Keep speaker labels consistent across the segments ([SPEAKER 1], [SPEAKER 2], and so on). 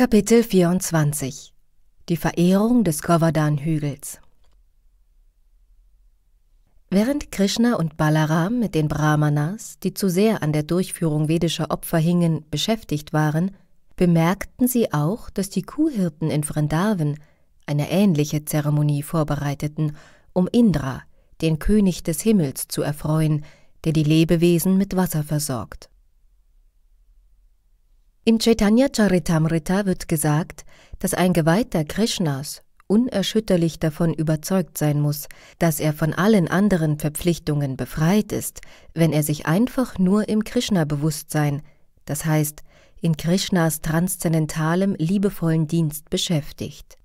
[SPEAKER 1] Kapitel 24 Die Verehrung des Govardhan-Hügels Während Krishna und Balaram mit den Brahmanas, die zu sehr an der Durchführung vedischer Opfer hingen, beschäftigt waren, bemerkten sie auch, dass die Kuhhirten in Vrindavan eine ähnliche Zeremonie vorbereiteten, um Indra, den König des Himmels, zu erfreuen, der die Lebewesen mit Wasser versorgt. Im Chaitanya Charitamrita wird gesagt, dass ein Geweihter Krishnas unerschütterlich davon überzeugt sein muss, dass er von allen anderen Verpflichtungen befreit ist, wenn er sich einfach nur im Krishna-Bewusstsein, das heißt in Krishnas transzendentalem, liebevollen Dienst beschäftigt.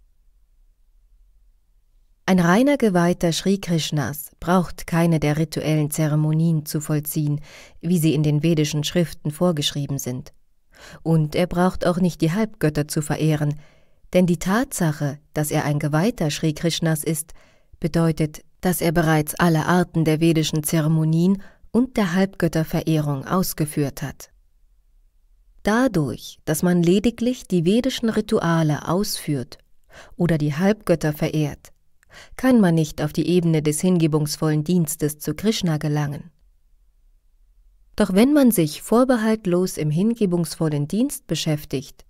[SPEAKER 1] Ein reiner Geweihter Sri Krishnas braucht keine der rituellen Zeremonien zu vollziehen, wie sie in den vedischen Schriften vorgeschrieben sind und er braucht auch nicht die Halbgötter zu verehren, denn die Tatsache, dass er ein Geweihter Sri Krishnas ist, bedeutet, dass er bereits alle Arten der vedischen Zeremonien und der Halbgötterverehrung ausgeführt hat. Dadurch, dass man lediglich die vedischen Rituale ausführt oder die Halbgötter verehrt, kann man nicht auf die Ebene des hingebungsvollen Dienstes zu Krishna gelangen. Doch wenn man sich vorbehaltlos im hingebungsvollen Dienst beschäftigt,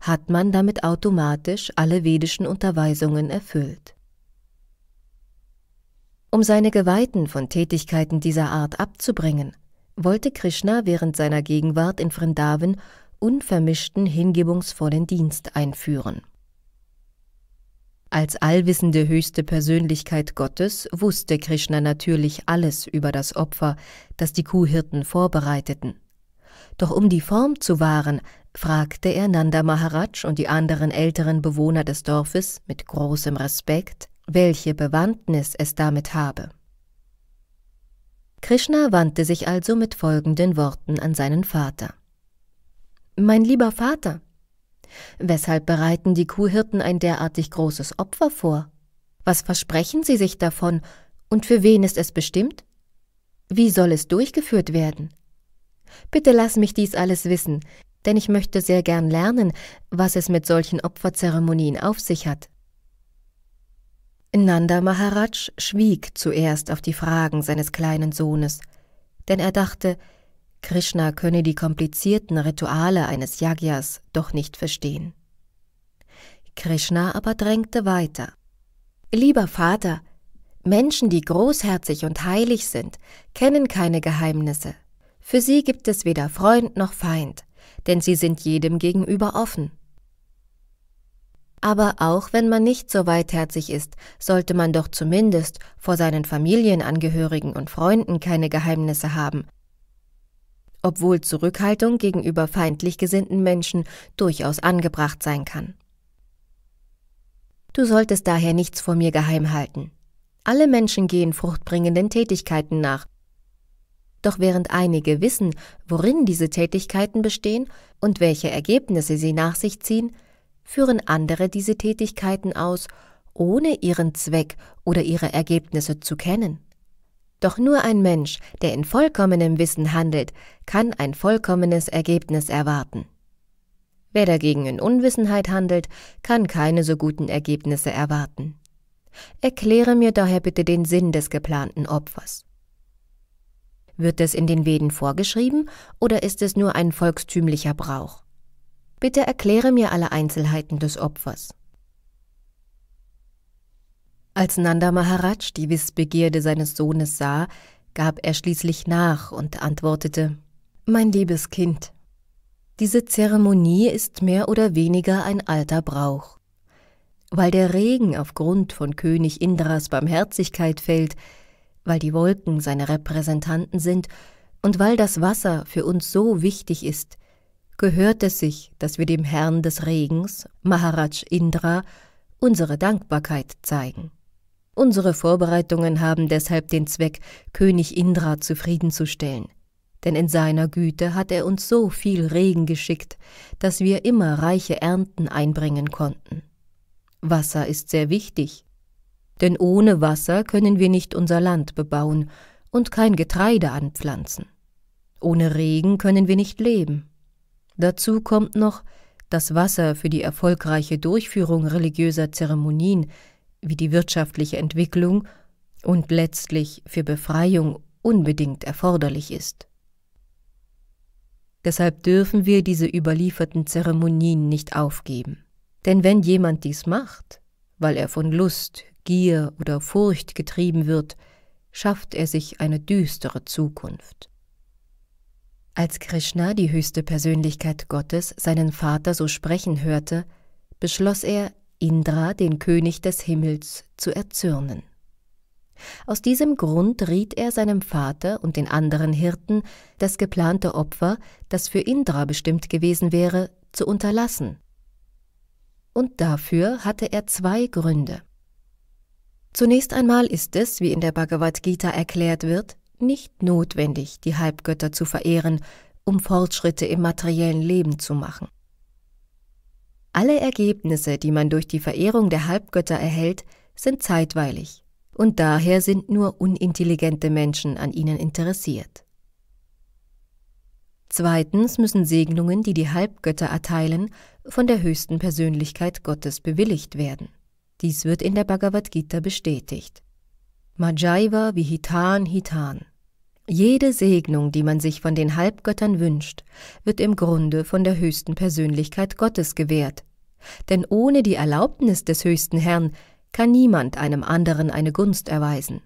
[SPEAKER 1] hat man damit automatisch alle vedischen Unterweisungen erfüllt. Um seine Geweihten von Tätigkeiten dieser Art abzubringen, wollte Krishna während seiner Gegenwart in Vrindavan unvermischten hingebungsvollen Dienst einführen. Als allwissende höchste Persönlichkeit Gottes wusste Krishna natürlich alles über das Opfer, das die Kuhhirten vorbereiteten. Doch um die Form zu wahren, fragte er Nanda Maharaj und die anderen älteren Bewohner des Dorfes mit großem Respekt, welche Bewandtnis es damit habe. Krishna wandte sich also mit folgenden Worten an seinen Vater. Mein lieber Vater, Weshalb bereiten die Kuhhirten ein derartig großes Opfer vor? Was versprechen sie sich davon und für wen ist es bestimmt? Wie soll es durchgeführt werden? Bitte lass mich dies alles wissen, denn ich möchte sehr gern lernen, was es mit solchen Opferzeremonien auf sich hat. Nanda Maharaj schwieg zuerst auf die Fragen seines kleinen Sohnes, denn er dachte, Krishna könne die komplizierten Rituale eines Yagyas doch nicht verstehen. Krishna aber drängte weiter. Lieber Vater, Menschen, die großherzig und heilig sind, kennen keine Geheimnisse. Für sie gibt es weder Freund noch Feind, denn sie sind jedem gegenüber offen. Aber auch wenn man nicht so weitherzig ist, sollte man doch zumindest vor seinen Familienangehörigen und Freunden keine Geheimnisse haben, obwohl Zurückhaltung gegenüber feindlich gesinnten Menschen durchaus angebracht sein kann. Du solltest daher nichts vor mir geheim halten. Alle Menschen gehen fruchtbringenden Tätigkeiten nach. Doch während einige wissen, worin diese Tätigkeiten bestehen und welche Ergebnisse sie nach sich ziehen, führen andere diese Tätigkeiten aus, ohne ihren Zweck oder ihre Ergebnisse zu kennen. Doch nur ein Mensch, der in vollkommenem Wissen handelt, kann ein vollkommenes Ergebnis erwarten. Wer dagegen in Unwissenheit handelt, kann keine so guten Ergebnisse erwarten. Erkläre mir daher bitte den Sinn des geplanten Opfers. Wird es in den Veden vorgeschrieben oder ist es nur ein volkstümlicher Brauch? Bitte erkläre mir alle Einzelheiten des Opfers. Als Nanda Maharaj die Wissbegierde seines Sohnes sah, gab er schließlich nach und antwortete Mein liebes Kind, diese Zeremonie ist mehr oder weniger ein alter Brauch. Weil der Regen aufgrund von König Indras Barmherzigkeit fällt, weil die Wolken seine Repräsentanten sind und weil das Wasser für uns so wichtig ist, gehört es sich, dass wir dem Herrn des Regens, Maharaj Indra, unsere Dankbarkeit zeigen. Unsere Vorbereitungen haben deshalb den Zweck, König Indra zufriedenzustellen. Denn in seiner Güte hat er uns so viel Regen geschickt, dass wir immer reiche Ernten einbringen konnten. Wasser ist sehr wichtig, denn ohne Wasser können wir nicht unser Land bebauen und kein Getreide anpflanzen. Ohne Regen können wir nicht leben. Dazu kommt noch, dass Wasser für die erfolgreiche Durchführung religiöser Zeremonien wie die wirtschaftliche Entwicklung und letztlich für Befreiung unbedingt erforderlich ist. Deshalb dürfen wir diese überlieferten Zeremonien nicht aufgeben. Denn wenn jemand dies macht, weil er von Lust, Gier oder Furcht getrieben wird, schafft er sich eine düstere Zukunft. Als Krishna, die höchste Persönlichkeit Gottes, seinen Vater so sprechen hörte, beschloss er, Indra, den König des Himmels, zu erzürnen. Aus diesem Grund riet er seinem Vater und den anderen Hirten, das geplante Opfer, das für Indra bestimmt gewesen wäre, zu unterlassen. Und dafür hatte er zwei Gründe. Zunächst einmal ist es, wie in der Bhagavad Gita erklärt wird, nicht notwendig, die Halbgötter zu verehren, um Fortschritte im materiellen Leben zu machen. Alle Ergebnisse, die man durch die Verehrung der Halbgötter erhält, sind zeitweilig und daher sind nur unintelligente Menschen an ihnen interessiert. Zweitens müssen Segnungen, die die Halbgötter erteilen, von der höchsten Persönlichkeit Gottes bewilligt werden. Dies wird in der Bhagavad Gita bestätigt. Majaiva Vihitan Hitan jede Segnung, die man sich von den Halbgöttern wünscht, wird im Grunde von der höchsten Persönlichkeit Gottes gewährt. Denn ohne die Erlaubnis des höchsten Herrn kann niemand einem anderen eine Gunst erweisen.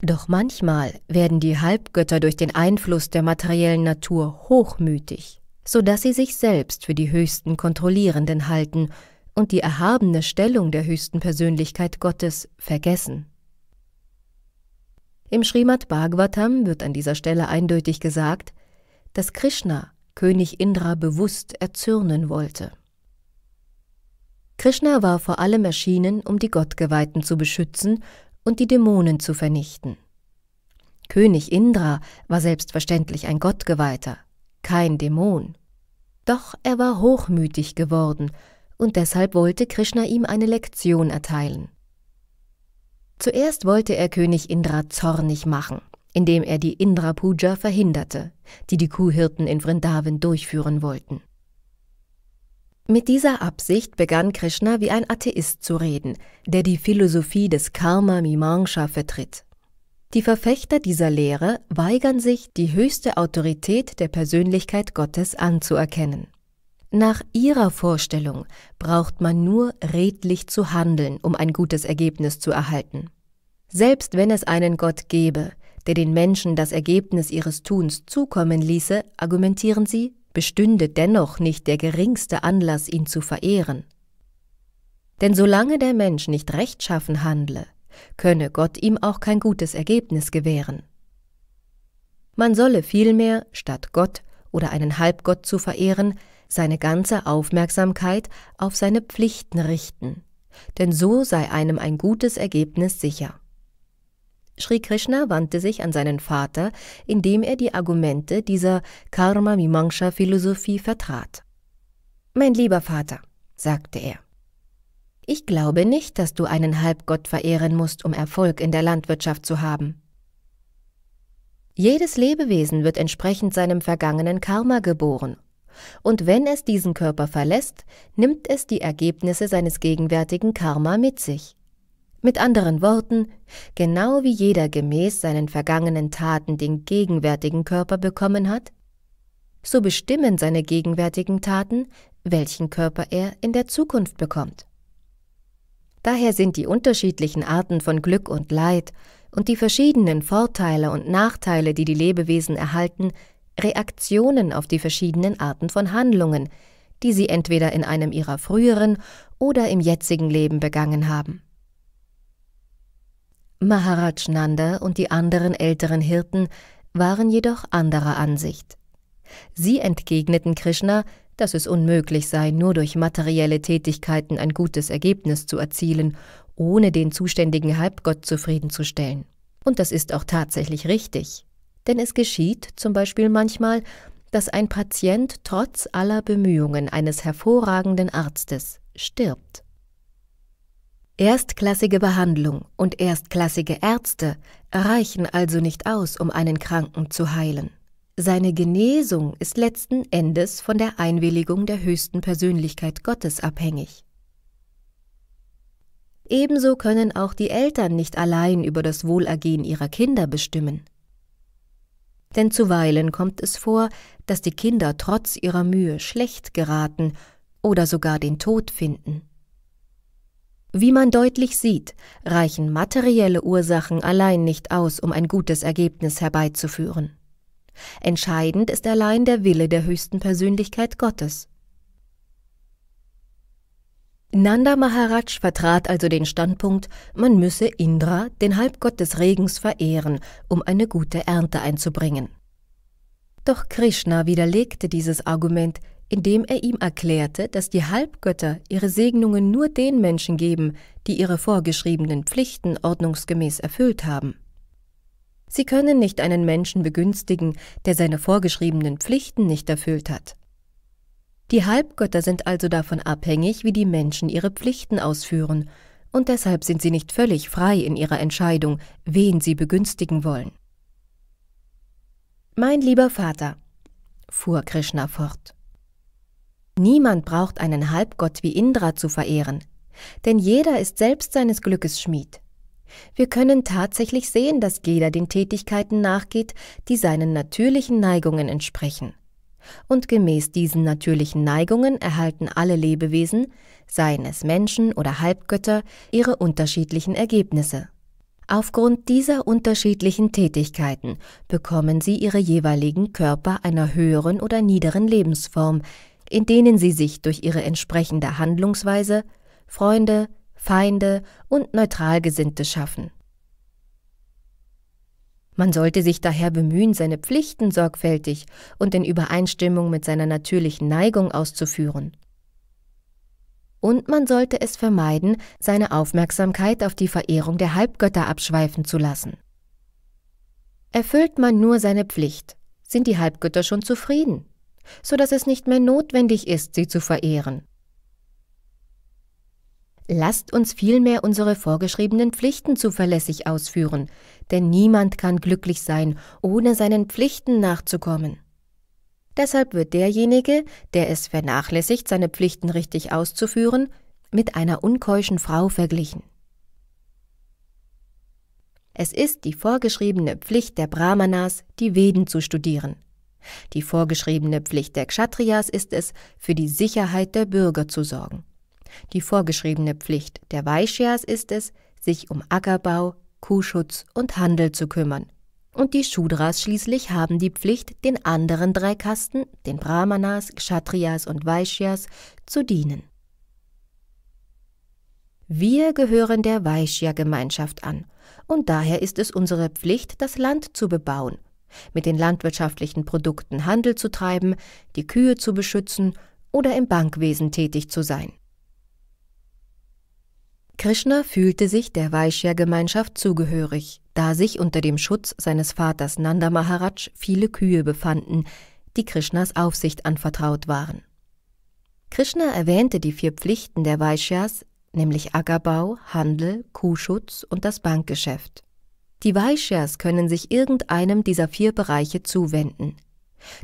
[SPEAKER 1] Doch manchmal werden die Halbgötter durch den Einfluss der materiellen Natur hochmütig, so dass sie sich selbst für die höchsten Kontrollierenden halten und die erhabene Stellung der höchsten Persönlichkeit Gottes vergessen. Im Srimad Bhagavatam wird an dieser Stelle eindeutig gesagt, dass Krishna König Indra bewusst erzürnen wollte. Krishna war vor allem erschienen, um die Gottgeweihten zu beschützen und die Dämonen zu vernichten. König Indra war selbstverständlich ein Gottgeweihter, kein Dämon. Doch er war hochmütig geworden, und deshalb wollte Krishna ihm eine Lektion erteilen. Zuerst wollte er König Indra zornig machen, indem er die Indra Puja verhinderte, die die Kuhhirten in Vrindavan durchführen wollten. Mit dieser Absicht begann Krishna wie ein Atheist zu reden, der die Philosophie des Karma Mimamsa vertritt. Die Verfechter dieser Lehre weigern sich, die höchste Autorität der Persönlichkeit Gottes anzuerkennen. Nach ihrer Vorstellung braucht man nur redlich zu handeln, um ein gutes Ergebnis zu erhalten. Selbst wenn es einen Gott gäbe, der den Menschen das Ergebnis ihres Tuns zukommen ließe, argumentieren sie, bestünde dennoch nicht der geringste Anlass, ihn zu verehren. Denn solange der Mensch nicht rechtschaffen handle, könne Gott ihm auch kein gutes Ergebnis gewähren. Man solle vielmehr, statt Gott oder einen Halbgott zu verehren, seine ganze Aufmerksamkeit auf seine Pflichten richten, denn so sei einem ein gutes Ergebnis sicher. Sri Krishna wandte sich an seinen Vater, indem er die Argumente dieser Karma-Mimamsha-Philosophie vertrat. Mein lieber Vater, sagte er, ich glaube nicht, dass du einen Halbgott verehren musst, um Erfolg in der Landwirtschaft zu haben. Jedes Lebewesen wird entsprechend seinem vergangenen Karma geboren und wenn es diesen Körper verlässt, nimmt es die Ergebnisse seines gegenwärtigen Karma mit sich. Mit anderen Worten, genau wie jeder gemäß seinen vergangenen Taten den gegenwärtigen Körper bekommen hat, so bestimmen seine gegenwärtigen Taten, welchen Körper er in der Zukunft bekommt. Daher sind die unterschiedlichen Arten von Glück und Leid und die verschiedenen Vorteile und Nachteile, die die Lebewesen erhalten, Reaktionen auf die verschiedenen Arten von Handlungen, die sie entweder in einem ihrer früheren oder im jetzigen Leben begangen haben. Maharaj Nanda und die anderen älteren Hirten waren jedoch anderer Ansicht. Sie entgegneten Krishna, dass es unmöglich sei, nur durch materielle Tätigkeiten ein gutes Ergebnis zu erzielen, ohne den zuständigen Halbgott zufriedenzustellen. Und das ist auch tatsächlich richtig. Denn es geschieht zum Beispiel manchmal, dass ein Patient trotz aller Bemühungen eines hervorragenden Arztes stirbt. Erstklassige Behandlung und erstklassige Ärzte reichen also nicht aus, um einen Kranken zu heilen. Seine Genesung ist letzten Endes von der Einwilligung der höchsten Persönlichkeit Gottes abhängig. Ebenso können auch die Eltern nicht allein über das Wohlergehen ihrer Kinder bestimmen denn zuweilen kommt es vor, dass die Kinder trotz ihrer Mühe schlecht geraten oder sogar den Tod finden. Wie man deutlich sieht, reichen materielle Ursachen allein nicht aus, um ein gutes Ergebnis herbeizuführen. Entscheidend ist allein der Wille der höchsten Persönlichkeit Gottes. Nanda Maharaj vertrat also den Standpunkt, man müsse Indra, den Halbgott des Regens, verehren, um eine gute Ernte einzubringen. Doch Krishna widerlegte dieses Argument, indem er ihm erklärte, dass die Halbgötter ihre Segnungen nur den Menschen geben, die ihre vorgeschriebenen Pflichten ordnungsgemäß erfüllt haben. Sie können nicht einen Menschen begünstigen, der seine vorgeschriebenen Pflichten nicht erfüllt hat. Die Halbgötter sind also davon abhängig, wie die Menschen ihre Pflichten ausführen, und deshalb sind sie nicht völlig frei in ihrer Entscheidung, wen sie begünstigen wollen. Mein lieber Vater, fuhr Krishna fort, niemand braucht einen Halbgott wie Indra zu verehren, denn jeder ist selbst seines Glückes Schmied. Wir können tatsächlich sehen, dass jeder den Tätigkeiten nachgeht, die seinen natürlichen Neigungen entsprechen und gemäß diesen natürlichen Neigungen erhalten alle Lebewesen, seien es Menschen oder Halbgötter, ihre unterschiedlichen Ergebnisse. Aufgrund dieser unterschiedlichen Tätigkeiten bekommen sie ihre jeweiligen Körper einer höheren oder niederen Lebensform, in denen sie sich durch ihre entsprechende Handlungsweise Freunde, Feinde und neutral Gesinnte schaffen man sollte sich daher bemühen, seine Pflichten sorgfältig und in Übereinstimmung mit seiner natürlichen Neigung auszuführen. Und man sollte es vermeiden, seine Aufmerksamkeit auf die Verehrung der Halbgötter abschweifen zu lassen. Erfüllt man nur seine Pflicht, sind die Halbgötter schon zufrieden, so dass es nicht mehr notwendig ist, sie zu verehren. Lasst uns vielmehr unsere vorgeschriebenen Pflichten zuverlässig ausführen, denn niemand kann glücklich sein, ohne seinen Pflichten nachzukommen. Deshalb wird derjenige, der es vernachlässigt, seine Pflichten richtig auszuführen, mit einer unkeuschen Frau verglichen. Es ist die vorgeschriebene Pflicht der Brahmanas, die Veden zu studieren. Die vorgeschriebene Pflicht der Kshatriyas ist es, für die Sicherheit der Bürger zu sorgen. Die vorgeschriebene Pflicht der Vaishyas ist es, sich um Ackerbau, Kuhschutz und Handel zu kümmern. Und die Shudras schließlich haben die Pflicht, den anderen drei Kasten, den Brahmanas, Kshatriyas und Vaishyas, zu dienen. Wir gehören der Vaishya-Gemeinschaft an und daher ist es unsere Pflicht, das Land zu bebauen, mit den landwirtschaftlichen Produkten Handel zu treiben, die Kühe zu beschützen oder im Bankwesen tätig zu sein. Krishna fühlte sich der Vaishya-Gemeinschaft zugehörig, da sich unter dem Schutz seines Vaters Nanda Maharaj viele Kühe befanden, die Krishnas Aufsicht anvertraut waren. Krishna erwähnte die vier Pflichten der Vaishyas, nämlich Ackerbau, Handel, Kuhschutz und das Bankgeschäft. Die Vaishyas können sich irgendeinem dieser vier Bereiche zuwenden.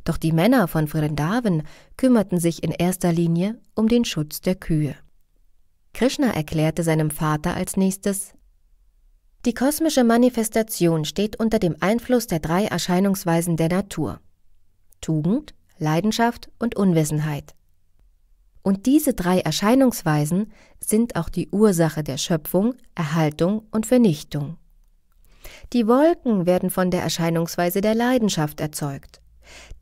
[SPEAKER 1] Doch die Männer von Vrindavan kümmerten sich in erster Linie um den Schutz der Kühe. Krishna erklärte seinem Vater als nächstes, die kosmische Manifestation steht unter dem Einfluss der drei Erscheinungsweisen der Natur. Tugend, Leidenschaft und Unwissenheit. Und diese drei Erscheinungsweisen sind auch die Ursache der Schöpfung, Erhaltung und Vernichtung. Die Wolken werden von der Erscheinungsweise der Leidenschaft erzeugt.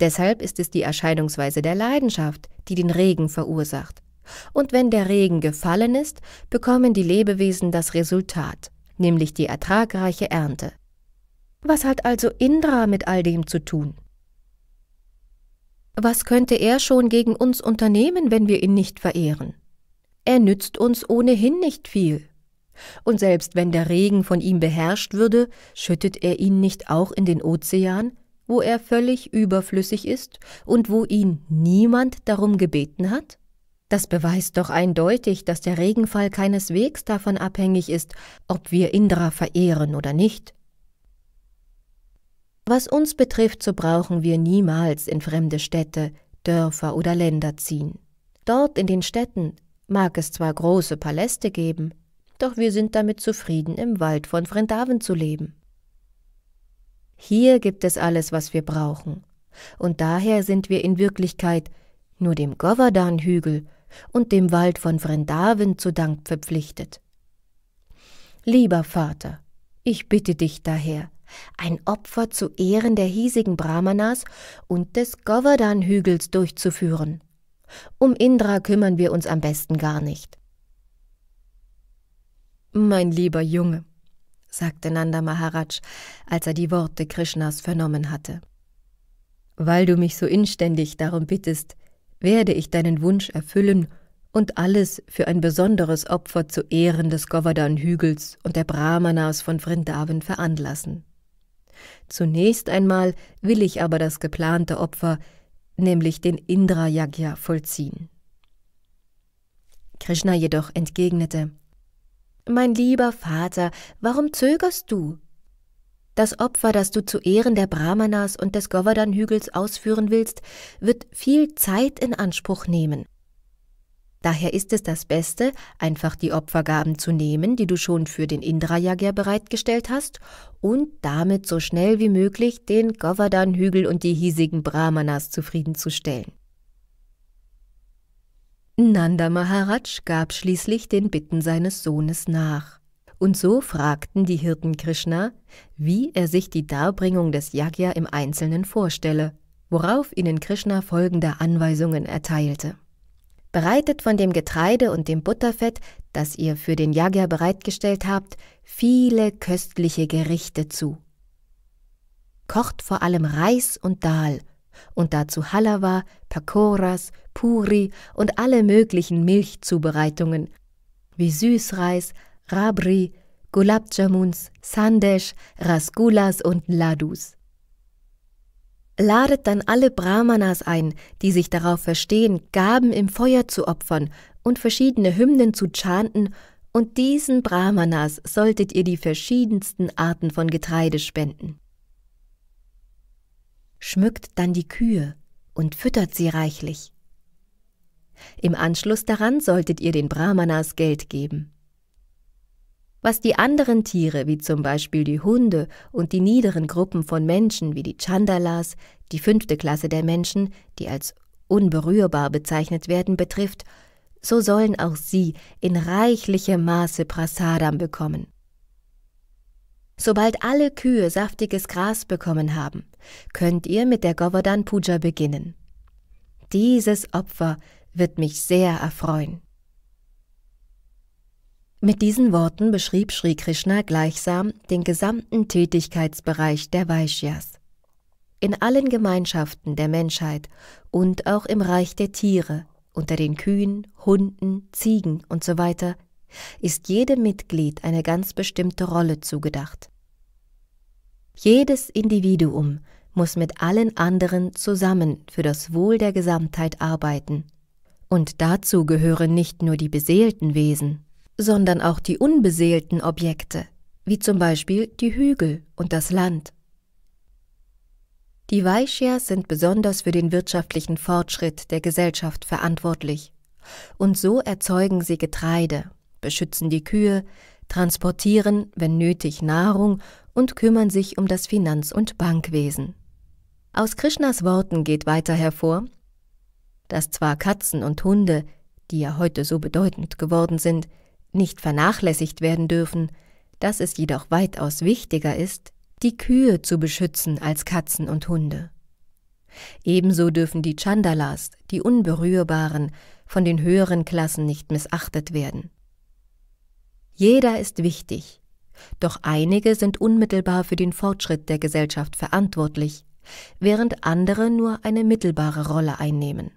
[SPEAKER 1] Deshalb ist es die Erscheinungsweise der Leidenschaft, die den Regen verursacht und wenn der Regen gefallen ist, bekommen die Lebewesen das Resultat, nämlich die ertragreiche Ernte. Was hat also Indra mit all dem zu tun? Was könnte er schon gegen uns unternehmen, wenn wir ihn nicht verehren? Er nützt uns ohnehin nicht viel. Und selbst wenn der Regen von ihm beherrscht würde, schüttet er ihn nicht auch in den Ozean, wo er völlig überflüssig ist und wo ihn niemand darum gebeten hat? Das beweist doch eindeutig, dass der Regenfall keineswegs davon abhängig ist, ob wir Indra verehren oder nicht. Was uns betrifft, so brauchen wir niemals in fremde Städte, Dörfer oder Länder ziehen. Dort in den Städten mag es zwar große Paläste geben, doch wir sind damit zufrieden, im Wald von Vrindavan zu leben. Hier gibt es alles, was wir brauchen, und daher sind wir in Wirklichkeit nur dem Govardhan-Hügel und dem Wald von Vrindavan zu Dank verpflichtet. Lieber Vater, ich bitte dich daher, ein Opfer zu Ehren der hiesigen Brahmanas und des Govardhan-Hügels durchzuführen. Um Indra kümmern wir uns am besten gar nicht. Mein lieber Junge, sagte Nanda Maharaj, als er die Worte Krishnas vernommen hatte. Weil du mich so inständig darum bittest, werde ich deinen Wunsch erfüllen und alles für ein besonderes Opfer zu Ehren des Govardhan-Hügels und der Brahmanas von Vrindavan veranlassen. Zunächst einmal will ich aber das geplante Opfer, nämlich den Indra-Yagya, vollziehen. Krishna jedoch entgegnete, Mein lieber Vater, warum zögerst du? Das Opfer, das du zu Ehren der Brahmanas und des Govardhan-Hügels ausführen willst, wird viel Zeit in Anspruch nehmen. Daher ist es das Beste, einfach die Opfergaben zu nehmen, die du schon für den Indrajagger bereitgestellt hast, und damit so schnell wie möglich den Govardhan-Hügel und die hiesigen Brahmanas zufriedenzustellen. Nanda Maharaj gab schließlich den Bitten seines Sohnes nach. Und so fragten die Hirten Krishna, wie er sich die Darbringung des Yajna im Einzelnen vorstelle, worauf ihnen Krishna folgende Anweisungen erteilte. Bereitet von dem Getreide und dem Butterfett, das ihr für den Yajna bereitgestellt habt, viele köstliche Gerichte zu. Kocht vor allem Reis und Dahl und dazu Halava, Pakoras, Puri und alle möglichen Milchzubereitungen, wie Süßreis, Rabri, Gulabjamuns, Sandesh, Rasgulas und Ladus. Ladet dann alle Brahmanas ein, die sich darauf verstehen, Gaben im Feuer zu opfern und verschiedene Hymnen zu chanten, und diesen Brahmanas solltet ihr die verschiedensten Arten von Getreide spenden. Schmückt dann die Kühe und füttert sie reichlich. Im Anschluss daran solltet ihr den Brahmanas Geld geben. Was die anderen Tiere, wie zum Beispiel die Hunde und die niederen Gruppen von Menschen wie die Chandalas, die fünfte Klasse der Menschen, die als unberührbar bezeichnet werden, betrifft, so sollen auch sie in reichlichem Maße Prasadam bekommen. Sobald alle Kühe saftiges Gras bekommen haben, könnt ihr mit der Govardhan Puja beginnen. Dieses Opfer wird mich sehr erfreuen. Mit diesen Worten beschrieb Sri Krishna gleichsam den gesamten Tätigkeitsbereich der Vaishyas. In allen Gemeinschaften der Menschheit und auch im Reich der Tiere, unter den Kühen, Hunden, Ziegen usw. So ist jedem Mitglied eine ganz bestimmte Rolle zugedacht. Jedes Individuum muss mit allen anderen zusammen für das Wohl der Gesamtheit arbeiten. Und dazu gehören nicht nur die beseelten Wesen, sondern auch die unbeseelten Objekte, wie zum Beispiel die Hügel und das Land. Die Weischias sind besonders für den wirtschaftlichen Fortschritt der Gesellschaft verantwortlich. Und so erzeugen sie Getreide, beschützen die Kühe, transportieren, wenn nötig, Nahrung und kümmern sich um das Finanz- und Bankwesen. Aus Krishnas Worten geht weiter hervor, dass zwar Katzen und Hunde, die ja heute so bedeutend geworden sind, nicht vernachlässigt werden dürfen, dass es jedoch weitaus wichtiger ist, die Kühe zu beschützen als Katzen und Hunde. Ebenso dürfen die Chandalas, die Unberührbaren, von den höheren Klassen nicht missachtet werden. Jeder ist wichtig, doch einige sind unmittelbar für den Fortschritt der Gesellschaft verantwortlich, während andere nur eine mittelbare Rolle einnehmen.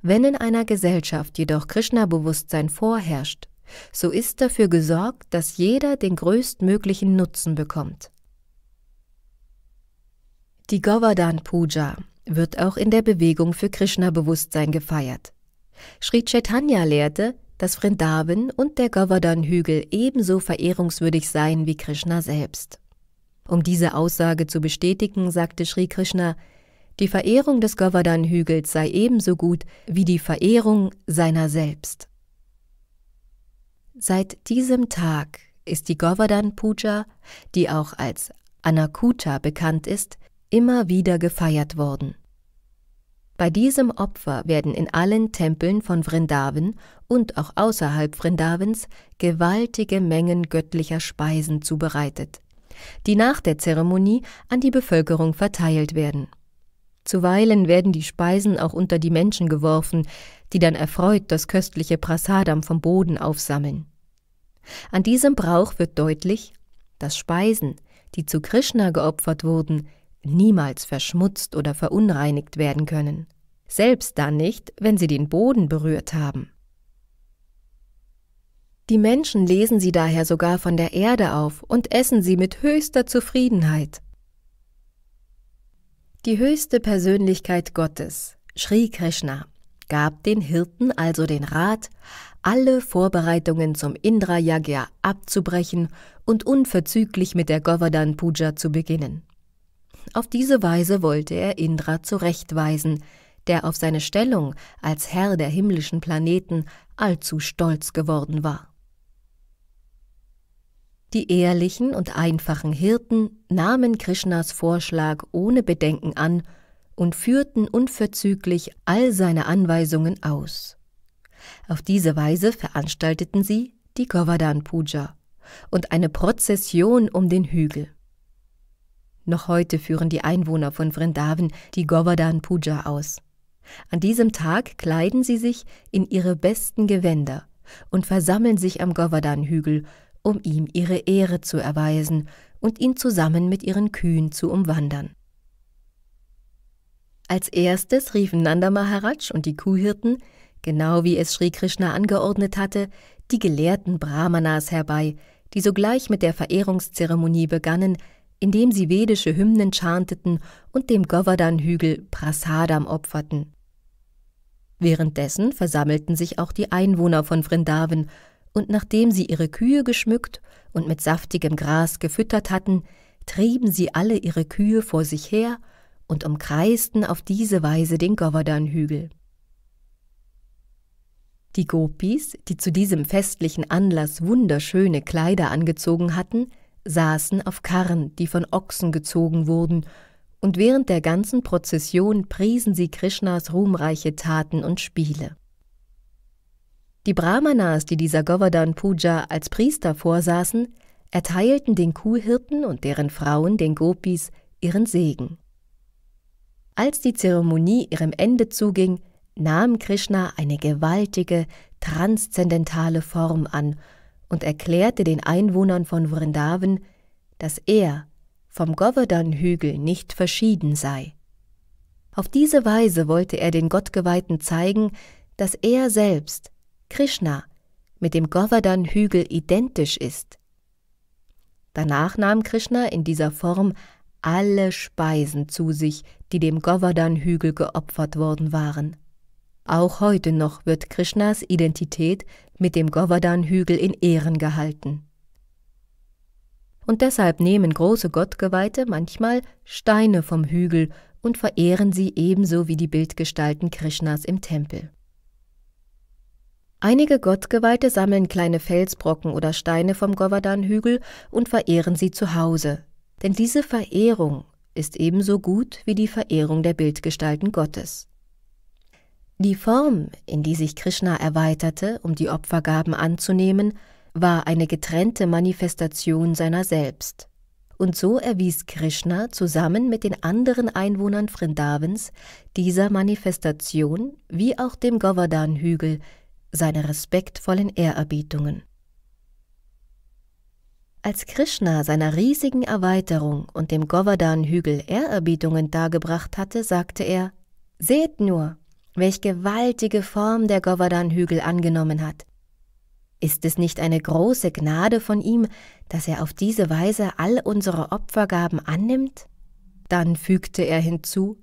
[SPEAKER 1] Wenn in einer Gesellschaft jedoch Krishna-Bewusstsein vorherrscht, so ist dafür gesorgt, dass jeder den größtmöglichen Nutzen bekommt. Die Govardhan Puja wird auch in der Bewegung für Krishna-Bewusstsein gefeiert. Sri Chaitanya lehrte, dass Vrindavan und der Govardhan-Hügel ebenso verehrungswürdig seien wie Krishna selbst. Um diese Aussage zu bestätigen, sagte Sri Krishna, die Verehrung des Govardhan-Hügels sei ebenso gut wie die Verehrung seiner selbst. Seit diesem Tag ist die Govardhan Puja, die auch als Anakuta bekannt ist, immer wieder gefeiert worden. Bei diesem Opfer werden in allen Tempeln von Vrindavan und auch außerhalb Vrindavans gewaltige Mengen göttlicher Speisen zubereitet, die nach der Zeremonie an die Bevölkerung verteilt werden. Zuweilen werden die Speisen auch unter die Menschen geworfen, die dann erfreut das köstliche Prasadam vom Boden aufsammeln. An diesem Brauch wird deutlich, dass Speisen, die zu Krishna geopfert wurden, niemals verschmutzt oder verunreinigt werden können, selbst dann nicht, wenn sie den Boden berührt haben. Die Menschen lesen sie daher sogar von der Erde auf und essen sie mit höchster Zufriedenheit. Die höchste Persönlichkeit Gottes, Sri Krishna, gab den Hirten also den Rat, alle Vorbereitungen zum Indra-Yagya abzubrechen und unverzüglich mit der Govardhan-Puja zu beginnen. Auf diese Weise wollte er Indra zurechtweisen, der auf seine Stellung als Herr der himmlischen Planeten allzu stolz geworden war. Die ehrlichen und einfachen Hirten nahmen Krishnas Vorschlag ohne Bedenken an und führten unverzüglich all seine Anweisungen aus. Auf diese Weise veranstalteten sie die Govardhan Puja und eine Prozession um den Hügel. Noch heute führen die Einwohner von Vrindavan die Govardhan Puja aus. An diesem Tag kleiden sie sich in ihre besten Gewänder und versammeln sich am Govardhan-Hügel, um ihm ihre Ehre zu erweisen und ihn zusammen mit ihren Kühen zu umwandern. Als erstes riefen Nanda Maharaj und die Kuhhirten, genau wie es Sri Krishna angeordnet hatte, die gelehrten Brahmanas herbei, die sogleich mit der Verehrungszeremonie begannen, indem sie vedische Hymnen chanteten und dem Govardhan-Hügel Prasadam opferten. Währenddessen versammelten sich auch die Einwohner von Vrindavan und nachdem sie ihre Kühe geschmückt und mit saftigem Gras gefüttert hatten, trieben sie alle ihre Kühe vor sich her und umkreisten auf diese Weise den Govardhan-Hügel. Die Gopis, die zu diesem festlichen Anlass wunderschöne Kleider angezogen hatten, saßen auf Karren, die von Ochsen gezogen wurden, und während der ganzen Prozession priesen sie Krishnas ruhmreiche Taten und Spiele. Die Brahmanas, die dieser Govardhan Puja als Priester vorsaßen, erteilten den Kuhhirten und deren Frauen, den Gopis, ihren Segen. Als die Zeremonie ihrem Ende zuging, nahm Krishna eine gewaltige, transzendentale Form an und erklärte den Einwohnern von Vrindavan, dass er vom Govardhan-Hügel nicht verschieden sei. Auf diese Weise wollte er den Gottgeweihten zeigen, dass er selbst Krishna mit dem Govardhan-Hügel identisch ist. Danach nahm Krishna in dieser Form alle Speisen zu sich, die dem Govardhan-Hügel geopfert worden waren. Auch heute noch wird Krishnas Identität mit dem Govardhan-Hügel in Ehren gehalten. Und deshalb nehmen große Gottgeweihte manchmal Steine vom Hügel und verehren sie ebenso wie die Bildgestalten Krishnas im Tempel. Einige Gottgeweihte sammeln kleine Felsbrocken oder Steine vom Govardhan-Hügel und verehren sie zu Hause. Denn diese Verehrung ist ebenso gut wie die Verehrung der Bildgestalten Gottes. Die Form, in die sich Krishna erweiterte, um die Opfergaben anzunehmen, war eine getrennte Manifestation seiner selbst. Und so erwies Krishna zusammen mit den anderen Einwohnern Vrindavens dieser Manifestation wie auch dem Govardhan-Hügel seine respektvollen Ehrerbietungen. Als Krishna seiner riesigen Erweiterung und dem Govardhan-Hügel Ehrerbietungen dargebracht hatte, sagte er: Seht nur, welch gewaltige Form der Govardhan-Hügel angenommen hat. Ist es nicht eine große Gnade von ihm, dass er auf diese Weise all unsere Opfergaben annimmt? Dann fügte er hinzu,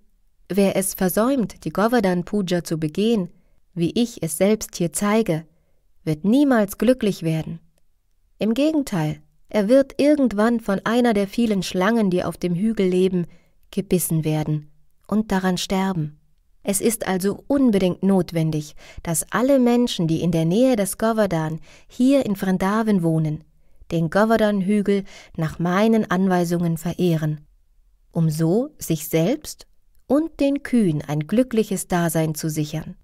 [SPEAKER 1] wer es versäumt, die Govardhan-Puja zu begehen, wie ich es selbst hier zeige, wird niemals glücklich werden. Im Gegenteil, er wird irgendwann von einer der vielen Schlangen, die auf dem Hügel leben, gebissen werden und daran sterben. Es ist also unbedingt notwendig, dass alle Menschen, die in der Nähe des Govardhan hier in Vrindavan wohnen, den Govardhan-Hügel nach meinen Anweisungen verehren, um so sich selbst und den Kühen ein glückliches Dasein zu sichern.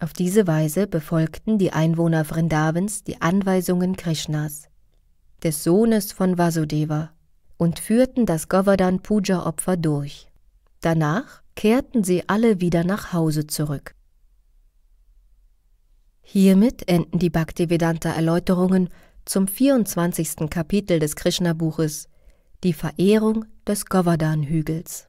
[SPEAKER 1] Auf diese Weise befolgten die Einwohner Vrindavens die Anweisungen Krishnas, des Sohnes von Vasudeva, und führten das Govardhan Puja Opfer durch. Danach kehrten sie alle wieder nach Hause zurück. Hiermit enden die Bhaktivedanta Erläuterungen zum 24. Kapitel des Krishna-Buches, die Verehrung des Govardhan-Hügels.